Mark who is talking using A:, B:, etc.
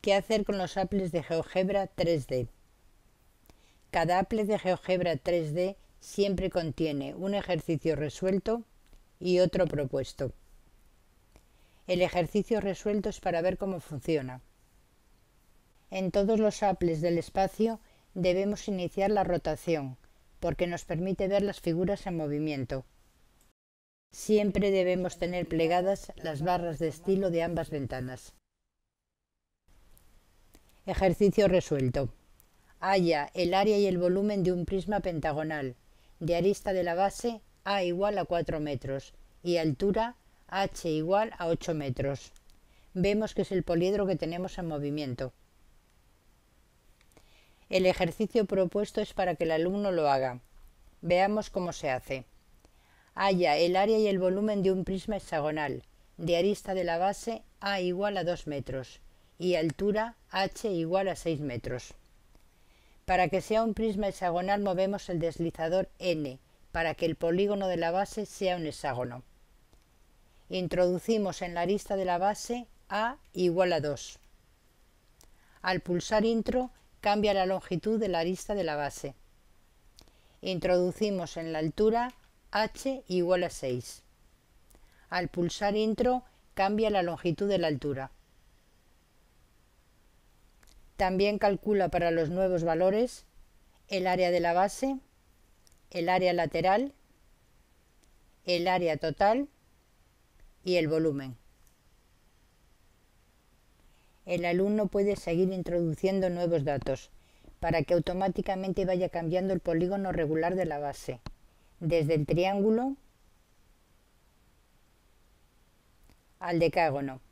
A: ¿Qué hacer con los apples de GeoGebra 3D? Cada apple de GeoGebra 3D siempre contiene un ejercicio resuelto y otro propuesto. El ejercicio resuelto es para ver cómo funciona. En todos los apples del espacio debemos iniciar la rotación, porque nos permite ver las figuras en movimiento. Siempre debemos tener plegadas las barras de estilo de ambas ventanas. Ejercicio resuelto. Halla el área y el volumen de un prisma pentagonal, de arista de la base A igual a 4 metros y altura H igual a 8 metros. Vemos que es el poliedro que tenemos en movimiento. El ejercicio propuesto es para que el alumno lo haga. Veamos cómo se hace. Halla el área y el volumen de un prisma hexagonal, de arista de la base A igual a 2 metros y altura h igual a 6 metros. Para que sea un prisma hexagonal movemos el deslizador n para que el polígono de la base sea un hexágono. Introducimos en la arista de la base a igual a 2. Al pulsar intro cambia la longitud de la arista de la base. Introducimos en la altura h igual a 6. Al pulsar intro cambia la longitud de la altura. También calcula para los nuevos valores el área de la base, el área lateral, el área total y el volumen. El alumno puede seguir introduciendo nuevos datos para que automáticamente vaya cambiando el polígono regular de la base, desde el triángulo al decágono.